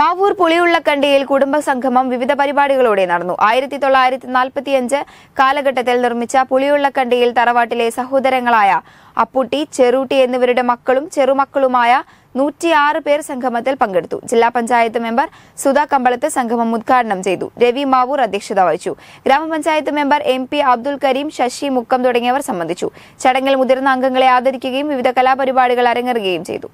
മാവൂർ കുടുംബ കുടുംബസംഗമം വിവിധ പരിപാടികളോടെ നടന്നു ആയിരത്തി തൊള്ളായിരത്തി നാൽപ്പത്തിയഞ്ച് കാലഘട്ടത്തിൽ നിർമ്മിച്ച കണ്ടിയിൽ തറവാട്ടിലെ സഹോദരങ്ങളായ അപ്പുട്ടി ചെറുട്ടി എന്നിവരുടെ മക്കളും ചെറുമക്കളുമായ നൂറ്റിയാറ് പേർ സംഗമത്തിൽ പങ്കെടുത്തു ജില്ലാ പഞ്ചായത്ത് മെമ്പർ സുധാ കമ്പളത്ത് സംഗമം ഉദ്ഘാടനം ചെയ്തു രവി മാവൂർ അധ്യക്ഷത വഹിച്ചു gramapanchayat member M P Abdul Kareem Sasi Mukkam തുടങ്ങിയവർ സംബന്ധിച്ചു ചടങ്ങിൽ മുതിർന്ന അംഗങ്ങളെ ആദരിക്കുകയും വിവിധ കലാപരിപാടികൾ അരങ്ങേറുകയും ചെയ്തു